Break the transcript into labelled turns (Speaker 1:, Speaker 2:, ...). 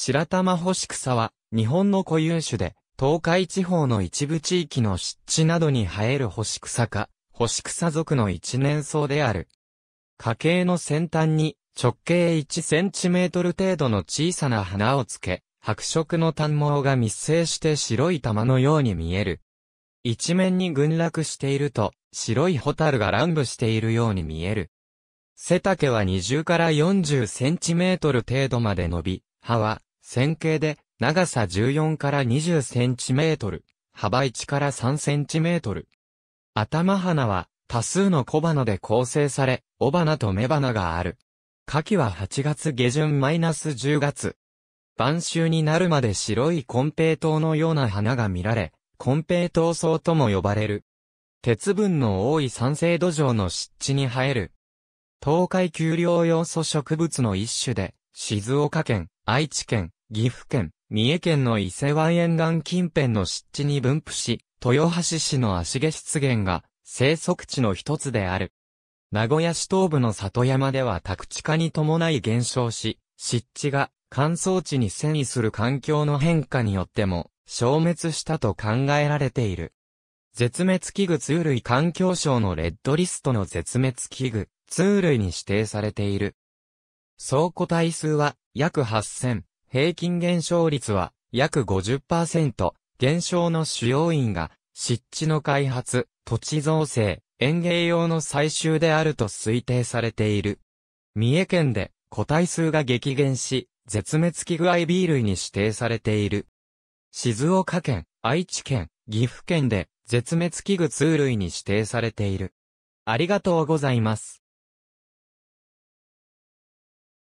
Speaker 1: 白玉干し草は、
Speaker 2: 日本の固有種で、東海地方の一部地域の湿地などに生える干し草か、干し草属の一年草である。花茎の先端に、直径1センチメートル程度の小さな花をつけ、白色の短毛が密生して白い玉のように見える。一面に群落していると、白いホタルが乱舞しているように見える。背丈は20から40センチメートル程度まで伸び、葉は線形で長さ14から20センチメートル、幅1から3センチメートル。頭花は多数の小花で構成され、雄花と雌花がある。夏季は8月下旬マイナス10月。晩秋になるまで白いコンイトウのような花が見られ、コン根平糖草とも呼ばれる。鉄分の多い酸性土壌の湿地に生える。東海丘陵要素植物の一種で、静岡県、愛知県、岐阜県、三重県の伊勢湾沿岸近辺の湿地に分布し、豊橋市の足毛湿原が生息地の一つである。名古屋市東部の里山では宅地化に伴い減少し、湿地が乾燥地に遷移する環境の変化によっても消滅したと考えられている。絶滅危惧通類環境省のレッドリストの絶滅危惧通類に指定されている。総個体数は約8000。平均減少率は約50%、減少の主要因が湿地の開発、土地造成、園芸用の採集であると推定されている。三重県で個体数が激減し、絶滅危惧 IB 類に指定されている。静岡県、愛知県、岐阜県で絶滅危惧2
Speaker 1: 類に指定されている。ありがとうございます。